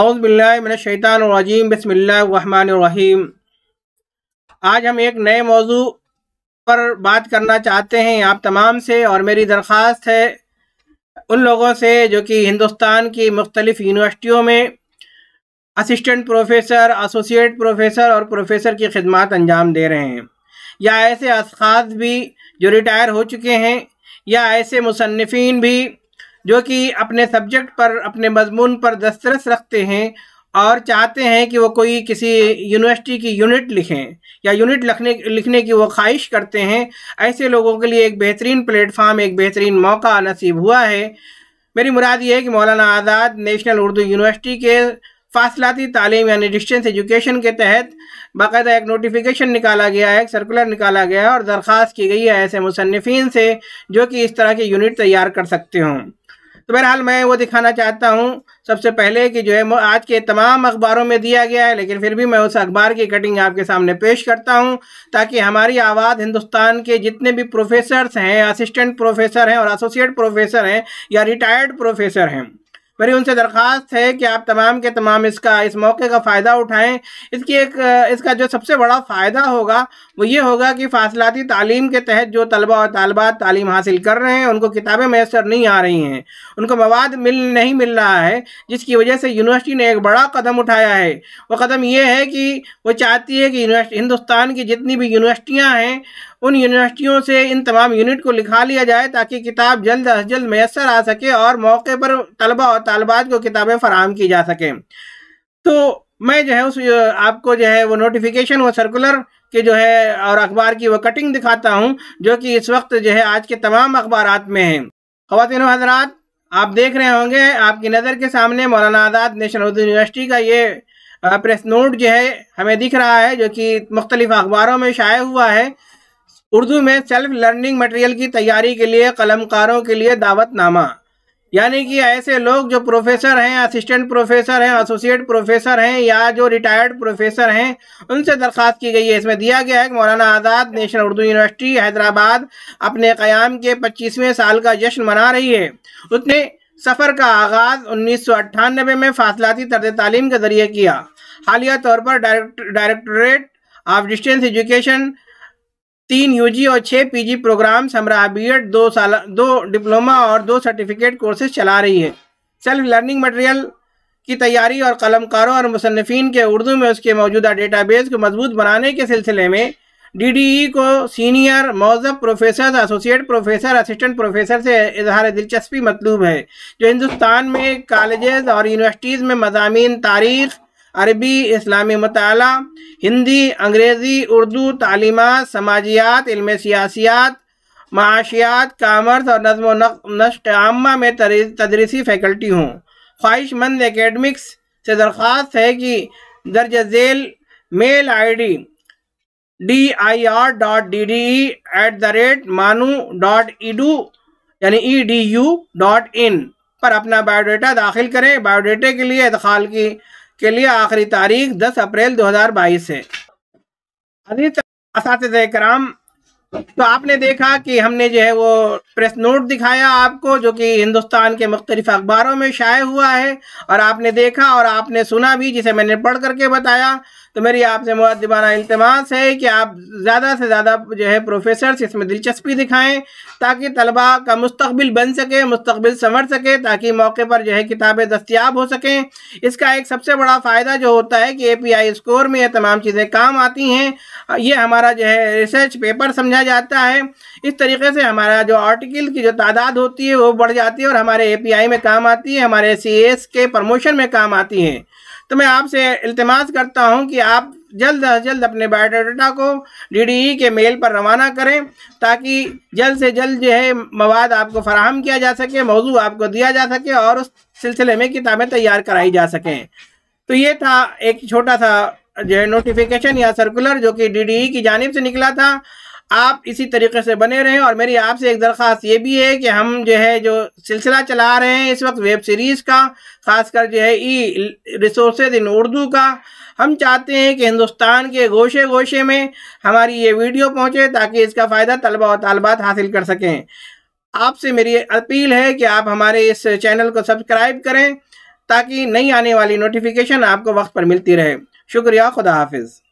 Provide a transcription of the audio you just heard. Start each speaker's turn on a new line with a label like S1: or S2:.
S1: अवज़बिल्लाशैतानरजीम बसमीम आज हम एक नए मौजू पर बात करना चाहते हैं आप तमाम से और मेरी दरख्वास्त है उन लोगों से जो कि हिंदुस्तान की मुख्तलिफ़ यूनिवर्सिटियों में असिस्टेंट प्रोफेसर एसोसिएट प्रोफेसर और प्रोफेसर की खिदमत अंजाम दे रहे हैं या ऐसे अशास भी जो रिटायर हो चुके हैं या ऐसे मुसनफ़िन भी जो कि अपने सब्जेक्ट पर अपने मजमून पर दस्तरस रखते हैं और चाहते हैं कि वो कोई किसी यूनिवर्सिटी की यूनिट लिखें या यूनिट लिखने लिखने की वो ख्वाहिश करते हैं ऐसे लोगों के लिए एक बेहतरीन प्लेटफार्म एक बेहतरीन मौका नसीब हुआ है मेरी मुराद ये है कि मौलाना आज़ाद नेशनल उर्दू यूनिवर्सिटी के फासलाती तालीम यानी डिस्टेंस एजुकेशन के तहत बाकायदा एक नोटिफिकेशन निकाला गया है एक सर्कुलर निकाला गया है और दरख्वास्त की गई है ऐसे मुसनफिन से जो कि इस तरह की यूनिट तैयार कर सकते हों तो बहरहाल मैं वो दिखाना चाहता हूँ सबसे पहले कि जो है आज के तमाम अखबारों में दिया गया है लेकिन फिर भी मैं उस अखबार की कटिंग आपके सामने पेश करता हूँ ताकि हमारी आवाज़ हिंदुस्तान के जितने भी प्रोफेसर्स हैं असिस्टेंट प्रोफेसर हैं और एसोसिएट प्रोफेसर हैं या रिटायर्ड प्रोफेसर हैं मेरी उनसे दरख्वास्त है कि आप तमाम के तमाम इसका इस मौके का फ़ायदा उठाएं इसकी एक इसका जो सबसे बड़ा फ़ायदा होगा वो ये होगा कि फासलाती तालीम के तहत जो तलबा और तलबात तालीम हासिल कर रहे हैं उनको किताबें मैसर नहीं आ रही हैं उनको मवाद मिल नहीं मिल रहा है जिसकी वजह से यूनिवर्सिटी ने एक बड़ा कदम उठाया है वो कदम ये है कि वो चाहती है कि हिंदुस्तान की जितनी भी यूनिवर्सिटियाँ हैं उन यूनिवर्सिटियों से इन तमाम यूनिट को लिखा लिया जाए ताकि किताब जल्द अज जल्द मैसर आ सके और मौके पर तलबा और तलबात को किताबें फराहम की जा सकें तो मैं जो है उस आपको जो है वो नोटिफिकेशन वो सर्कुलर के जो है और अखबार की वो कटिंग दिखाता हूँ जो कि इस वक्त जो है आज के तमाम अखबार में हैं खातिन हजरात आप देख रहे होंगे आपकी नज़र के सामने मौलाना आज़ाद नेशनल उर्दू यूनिवर्सिटी का ये प्रेस नोट जो है हमें दिख रहा है जो कि मुख्तलिफ अखबारों में शाये हुआ है उर्दू में सेल्फ लर्निंग मटेरियल की तैयारी के लिए कलमकारों के लिए दावतनामा यानी कि ऐसे लोग जो प्रोफेसर हैं असिस्टेंट प्रोफेसर हैं एसोसिएट प्रोफेसर हैं या जो रिटायर्ड प्रोफेसर हैं उनसे दरख्वास्त की गई है इसमें दिया गया है कि मौलाना आज़ाद नेशनल उर्दू यूनिवर्सिटी हैदराबाद अपने क़्याम के पच्चीसवें साल का जश्न मना रही है उसने सफ़र का आगाज़ उन्नीस में फासलाती तर्ज तालीम के ज़रिए किया हालिया तौर पर डायरेक्टोरेट ऑफ डिस्टेंस एजुकेशन तीन यूजी और छः पीजी प्रोग्राम्स बी एड दो साल दो डिप्लोमा और दो सर्टिफिकेट कोर्सेज चला रही है सेल्फ लर्निंग मटेरियल की तैयारी और कलमकारों और मुसनफिन के उर्दू में उसके मौजूदा डेटाबेस को मजबूत बनाने के सिलसिले में डीडीई e को सीनियर मौजब professor associate professor assistant professor से इजहार दिलचस्पी मतलूब है जो हिंदुस्तान में कॉलेजेस और यूनिवर्सिटीज़ में मजामी तारीख़ अरबी इस्लामी मताल हिंदी अंग्रेज़ी उर्दू तलीमत समाजियात इल्म सियासियात माशियात कामर्स और नजम नश्त आमा में तदरीसी फैकल्टी हूँ ख्वाहिशमंद एकेडमिक्स से दरख्वास्त है कि दर्ज झेल mail I D D I R dot D D E at the rate MANUU dot edu यानी E D U dot in पर अपना बायोडाटा दाखिल करें बायोडाटे के लिए इदखाल की के लिए आखिरी तारीख 10 अप्रैल 2022 है कराम तो आपने देखा कि हमने जो है वो प्रेस नोट दिखाया आपको जो कि हिंदुस्तान के मुख्तलिफ अखबारों में शाये हुआ है और आपने देखा और आपने सुना भी जिसे मैंने पढ़ करके बताया तो मेरी आपसे मुद्दबाना इल्तमास है कि आप ज़्यादा से ज़्यादा जो है प्रोफेसर्स इसमें दिलचस्पी दिखाएं ताकि तलबा का मुस्तबिल बन सके मुस्तबिल संवर सके ताकि मौके पर जो है किताबें दस्तियाब हो सकें इसका एक सबसे बड़ा फ़ायदा जो होता है कि ए पी आई स्कोर में ये तमाम चीज़ें काम आती हैं ये हमारा जो है रिसर्च पेपर समझा जाता है इस तरीके से हमारा जो आर्टिकल की जो तादाद होती है वो बढ़ जाती है और हमारे ए पी आई में काम आती है हमारे सी एस के प्रमोशन में काम आती हैं तो मैं आपसे इल्तमास करता हूं कि आप जल्द अज जल्द अपने बायोडाटा को डी e के मेल पर रवाना करें ताकि जल्द से जल्द जो है मवाद आपको फराहम किया जा सके मौजू आपको दिया जा सके और उस सिलसिले में किताबें तैयार कराई जा सकें तो ये था एक छोटा सा जो है नोटिफिकेशन या सर्कुलर जो कि डी e की जानब से निकला था आप इसी तरीके से बने रहें और मेरी आपसे एक दरख्वास्त ये भी है कि हम जो है जो सिलसिला चला रहे हैं इस वक्त वेब सीरीज़ का ख़ासकर जो है ई रिसोर्स इन उर्दू का हम चाहते हैं कि हिंदुस्तान के गोशे गोशे में हमारी ये वीडियो पहुँचे ताकि इसका फ़ायदा तलबा और तलबात हासिल कर सकें आपसे मेरी अपील है कि आप हमारे इस चैनल को सब्सक्राइब करें ताकि नई आने वाली नोटिफिकेशन आपको वक्त पर मिलती रहे शुक्रिया खुदा हाफिज़